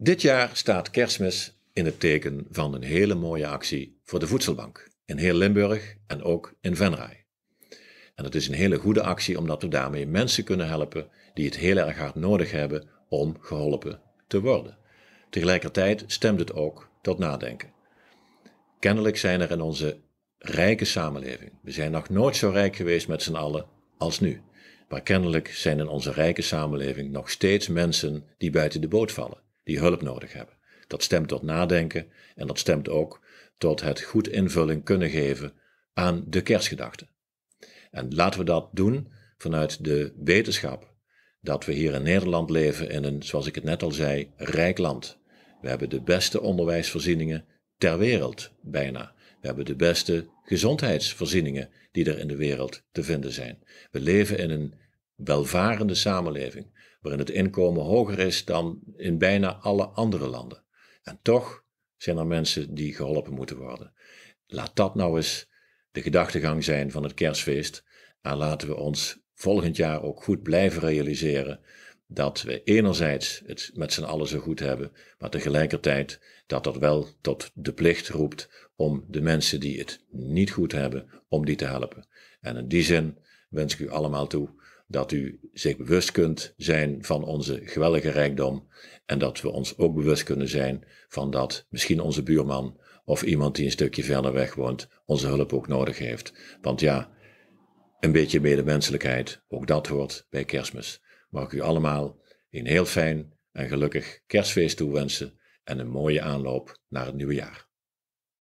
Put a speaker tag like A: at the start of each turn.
A: Dit jaar staat kerstmis in het teken van een hele mooie actie voor de voedselbank in heel Limburg en ook in Venray. En het is een hele goede actie omdat we daarmee mensen kunnen helpen die het heel erg hard nodig hebben om geholpen te worden. Tegelijkertijd stemt het ook tot nadenken. Kennelijk zijn er in onze rijke samenleving, we zijn nog nooit zo rijk geweest met z'n allen als nu, maar kennelijk zijn in onze rijke samenleving nog steeds mensen die buiten de boot vallen die hulp nodig hebben. Dat stemt tot nadenken en dat stemt ook tot het goed invulling kunnen geven aan de kerstgedachte. En laten we dat doen vanuit de wetenschap dat we hier in Nederland leven in een, zoals ik het net al zei, rijk land. We hebben de beste onderwijsvoorzieningen ter wereld, bijna. We hebben de beste gezondheidsvoorzieningen die er in de wereld te vinden zijn. We leven in een welvarende samenleving, waarin het inkomen hoger is dan in bijna alle andere landen. En toch zijn er mensen die geholpen moeten worden. Laat dat nou eens de gedachtegang zijn van het kerstfeest. En laten we ons volgend jaar ook goed blijven realiseren dat we enerzijds het met z'n allen zo goed hebben, maar tegelijkertijd dat dat wel tot de plicht roept om de mensen die het niet goed hebben, om die te helpen. En in die zin wens ik u allemaal toe dat u zich bewust kunt zijn van onze geweldige rijkdom en dat we ons ook bewust kunnen zijn van dat misschien onze buurman of iemand die een stukje verder weg woont onze hulp ook nodig heeft. Want ja, een beetje medemenselijkheid, ook dat hoort bij kerstmis. Mag ik u allemaal een heel fijn en gelukkig kerstfeest toewensen en een mooie aanloop naar het nieuwe jaar.